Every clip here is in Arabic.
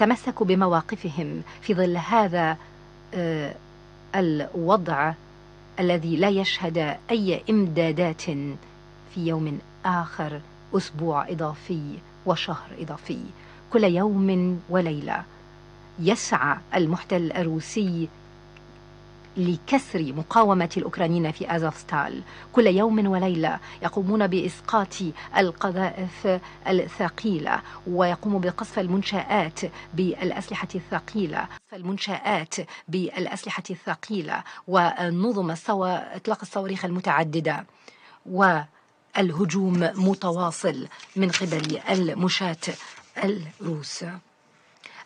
تمسكوا بمواقفهم في ظل هذا آه، الوضع الذي لا يشهد أي إمدادات في يوم آخر أسبوع إضافي وشهر إضافي كل يوم وليلة يسعى المحتل الروسي لكسر مقاومة الأوكرانيين في أزوفستال كل يوم وليلة يقومون بإسقاط القذائف الثقيلة ويقوم بقصف المنشآت بالأسلحة الثقيلة المنشآت بالأسلحة الثقيلة ونظم الصو... إطلاق الصواريخ المتعددة والهجوم متواصل من قبل المشاة الروس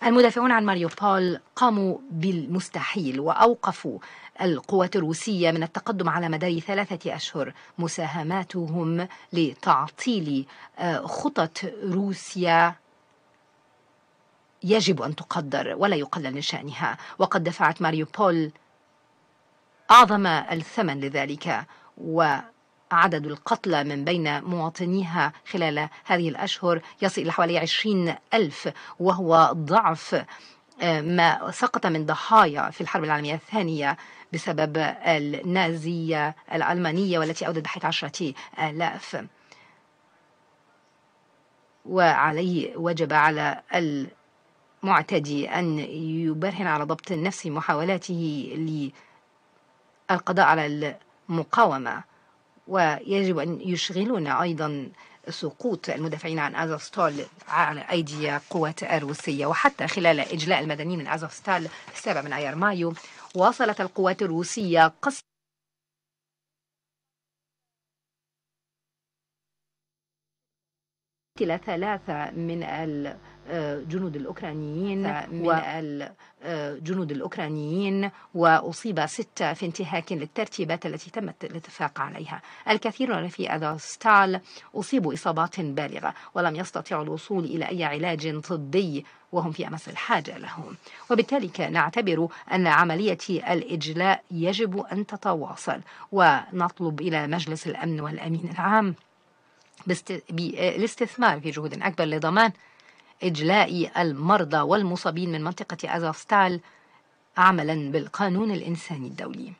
المدافعون عن ماريوبول قاموا بالمستحيل وأوقفوا القوات الروسية من التقدم على مدار ثلاثة أشهر مساهماتهم لتعطيل آه، خطط روسيا يجب أن تقدر ولا يقلل من شأنها وقد دفعت ماريوبول أعظم الثمن لذلك و عدد القتلى من بين مواطنيها خلال هذه الأشهر يصل إلى حوالي عشرين ألف وهو ضعف آه، ما سقط من ضحايا في الحرب العالمية الثانية بسبب النازية الألمانية والتي أودت بحيث عشرة آلاف وعليه وجب على المعتدي أن يبرهن على ضبط النفس محاولاته للقضاء على المقاومة ويجب أن يشغلنا أيضا سقوط المدافعين عن أزافستال على أيدي قوات الروسية وحتى خلال إجلاء المدنيين من أزافستال السابع من أيار مايو واصلت القوات الروسية قصف ثلاثة من ال آه، جنود الأوكرانيين و... آه، جنود الأوكرانيين وأصيب ستة في انتهاك للترتيبات التي تم الاتفاق عليها الكثيرون في أذرستال أصيبوا إصابات بالغة ولم يستطيعوا الوصول إلى أي علاج طبي وهم في أمس الحاجة لهم وبالتالي نعتبر أن عملية الإجلاء يجب أن تتواصل ونطلب إلى مجلس الأمن والأمين العام بالاستثمار في جهود أكبر لضمان إجلاء المرضى والمصابين من منطقة أزوفستال عملا بالقانون الإنساني الدولي